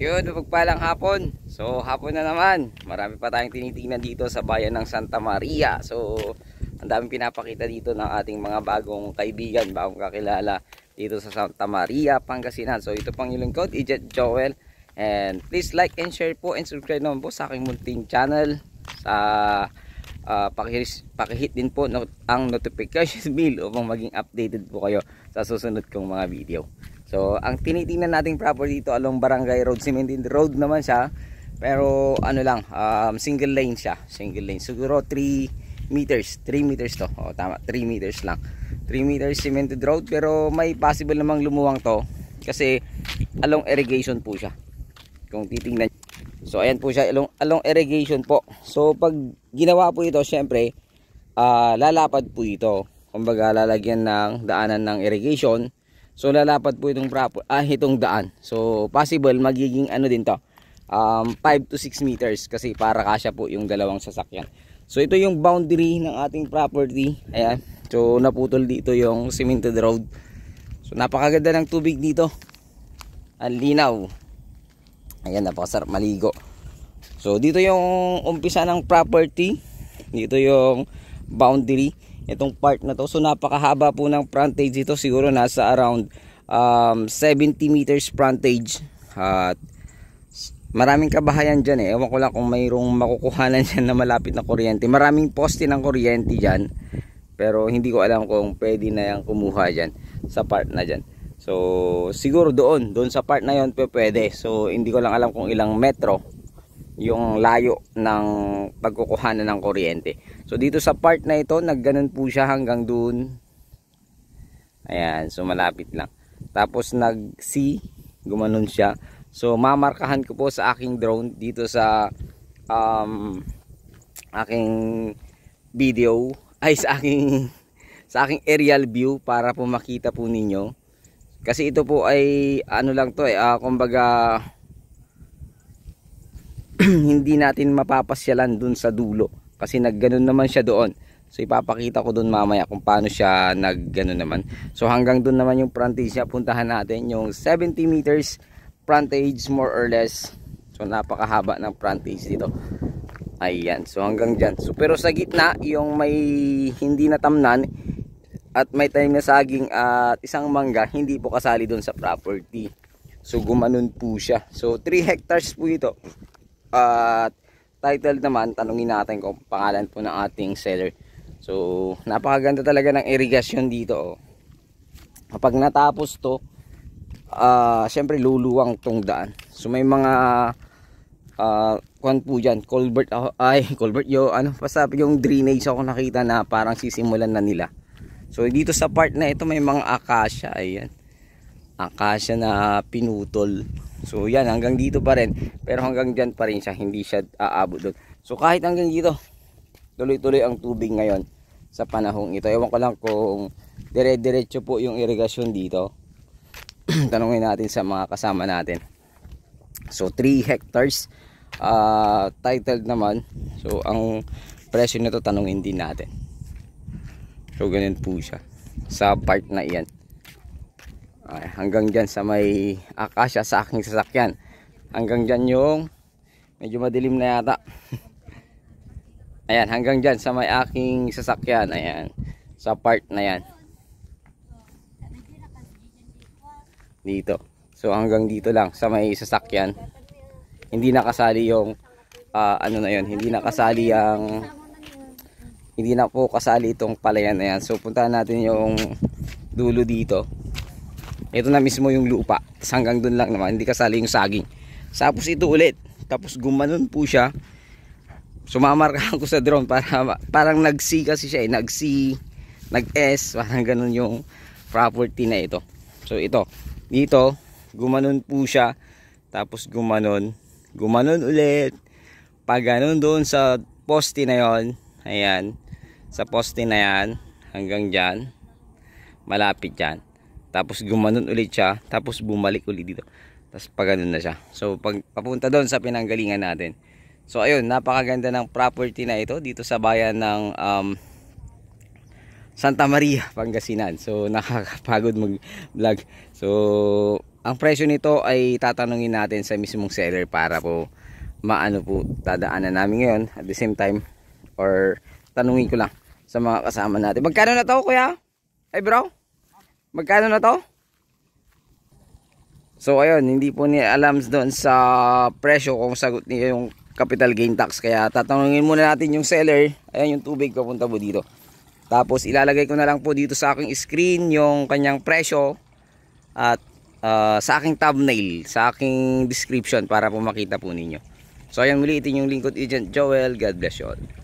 Yun, pagpalang hapon. So, hapon na naman. Marami pa tayong tinitingnan dito sa bayan ng Santa Maria. So, ang daming pinapakita dito ng ating mga bagong kaibigan, bagong kakilala dito sa Santa Maria, Pangasinan. So, ito pang yung lingkod, Ijet Joel. And please like and share po and subscribe naman po sa aking munting channel. Sa uh, ah, pakihit, pakihit din po not, ang notification bell upang maging updated po kayo sa susunod kong mga video. So, ang tinitingnan nating property dito along Barangay Road, Cementin Road naman siya. Pero ano lang, um, single lane siya, single lane. Siguro 3 meters, 3 meters to. O tama, 3 meters lang. 3 meters cemented road pero may possible namang lumuwang to kasi along irrigation po siya. Kung titingnan So ayan po siya along, along irrigation po. So pag ginawa po ito, syempre uh, lalapad po ito. Kumbaga lalagyan ng daanan ng irrigation So lalapat po itong proper ah, itong daan. So possible magiging ano din to. Um 5 to 6 meters kasi para kasya po yung dalawang sasakyan. So ito yung boundary ng ating property. Ayan. So naputol dito yung cemented road. So napakaganda ng tubig dito. Ang linaw. Ayan, napakasarap maligo. So dito yung umpisa ng property. Dito yung boundary itong part na to. So napakahaba po ng frontage ito. Siguro nasa around um, 70 meters frontage. At maraming kabahayan dyan eh. Ewan ko lang kung mayroong makukuhanan dyan na malapit na kuryente. Maraming poste ng kuryente dyan. Pero hindi ko alam kung pwede na yan kumuha dyan sa part na dyan. So siguro doon, doon sa part na yon pwede. So hindi ko lang alam kung ilang metro yung layo ng pagkukuhanan ng kuryente. So dito sa part na ito, nagganon po siya hanggang doon. Ayan, so malapit lang. Tapos nag C, gumanon siya. So mamarkahan ko po sa aking drone dito sa um, aking video ay sa aking sa aking aerial view para po makita po ninyo. Kasi ito po ay ano lang to eh, uh, kumbaga hindi natin mapapasyalan dun sa dulo kasi nagganon naman siya doon so ipapakita ko doon mamaya kung paano siya nagganon naman so hanggang doon naman yung frontage niya puntahan natin yung 70 meters frontage more or less so napakahaba ng frontage dito ayan so hanggang dyan so, pero sa gitna yung may hindi natamnan at may time na saging at isang mangga hindi po kasali doon sa property so gumanon po siya so 3 hectares po ito at title naman tanungin natin kung pangalan po ng ating seller so napakaganda talaga ng irrigation dito oh. kapag natapos to uh, syempre luluwang tong daan so may mga uh, kwan po dyan culvert ako, ay culvert yo ano basta yung drainage ako nakita na parang sisimulan na nila so dito sa part na ito may mga akasya ayan akasya na pinutol. So yan, hanggang dito pa rin. Pero hanggang dyan pa rin siya, hindi siya aabot doon. So kahit hanggang dito, tuloy-tuloy ang tubig ngayon sa panahong ito. Ewan ko lang kung dire-diretso po yung irigasyon dito. Tanungin natin sa mga kasama natin. So 3 hectares, uh, titled naman. So ang presyo nito tanungin din natin. So ganyan po siya sa part na iyan. Ay, hanggang dyan sa may akasya sa aking sasakyan. Hanggang dyan yung medyo madilim na yata. ayan, hanggang dyan sa may aking sasakyan. Ayan, sa part na yan. Dito. So hanggang dito lang sa may sasakyan. Hindi nakasali yung uh, ano na yun. Hindi nakasali yung hindi na po kasali itong palayan na yan. So puntahan natin yung dulo dito ito na mismo yung lupa hanggang dun lang naman hindi kasali yung saging tapos ito ulit tapos gumanon po siya sumamarkahan ko sa drone para parang nag C kasi siya eh nag C nag S parang ganun yung property na ito so ito dito gumanon po siya tapos gumanon gumanon ulit pag ganun doon sa poste na yon ayan sa poste na yan hanggang dyan malapit dyan tapos gumanon ulit siya. Tapos bumalik ulit dito. Tapos pagano na siya. So pag papunta doon sa pinanggalingan natin. So ayun, napakaganda ng property na ito dito sa bayan ng um, Santa Maria, Pangasinan. So nakakapagod mag-vlog. So ang presyo nito ay tatanungin natin sa mismong seller para po maano po tadaan na namin ngayon at the same time or tanungin ko lang sa mga kasama natin. Magkano na to kuya? Ay bro? Magkano na to? So ayun, hindi po ni alams doon sa presyo kung sagot niya yung capital gain tax. Kaya tatanungin muna natin yung seller. Ayan yung tubig papunta po dito. Tapos ilalagay ko na lang po dito sa aking screen yung kanyang presyo at uh, sa aking thumbnail, sa aking description para po makita po ninyo. So ayan muli, itin yung link ko Agent Joel. God bless you all.